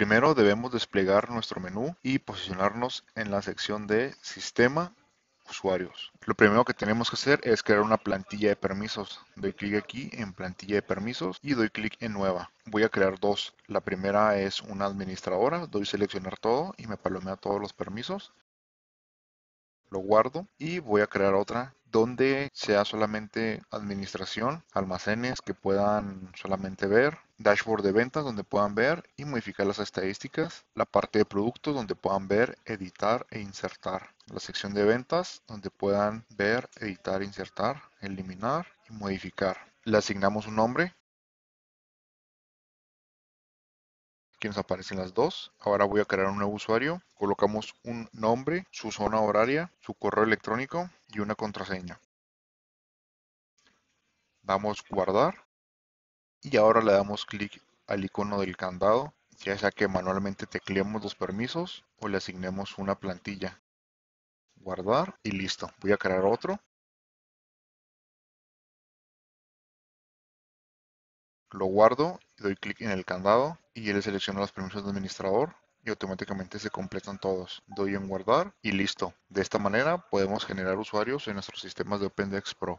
Primero debemos desplegar nuestro menú y posicionarnos en la sección de Sistema usuarios. Lo primero que tenemos que hacer es crear una plantilla de permisos. Doy clic aquí en plantilla de permisos y doy clic en nueva. Voy a crear dos. La primera es una administradora. Doy seleccionar todo y me palomea todos los permisos. Lo guardo y voy a crear otra donde sea solamente administración, almacenes que puedan solamente ver, dashboard de ventas donde puedan ver y modificar las estadísticas, la parte de productos donde puedan ver, editar e insertar, la sección de ventas donde puedan ver, editar, insertar, eliminar y modificar. Le asignamos un nombre Aquí nos aparecen las dos. Ahora voy a crear un nuevo usuario. Colocamos un nombre, su zona horaria, su correo electrónico y una contraseña. Damos guardar. Y ahora le damos clic al icono del candado, ya sea que manualmente tecleemos los permisos o le asignemos una plantilla. Guardar y listo. Voy a crear otro. lo guardo, doy clic en el candado y le selecciono las permisos de administrador y automáticamente se completan todos. Doy en guardar y listo. De esta manera podemos generar usuarios en nuestros sistemas de OpenDex Pro.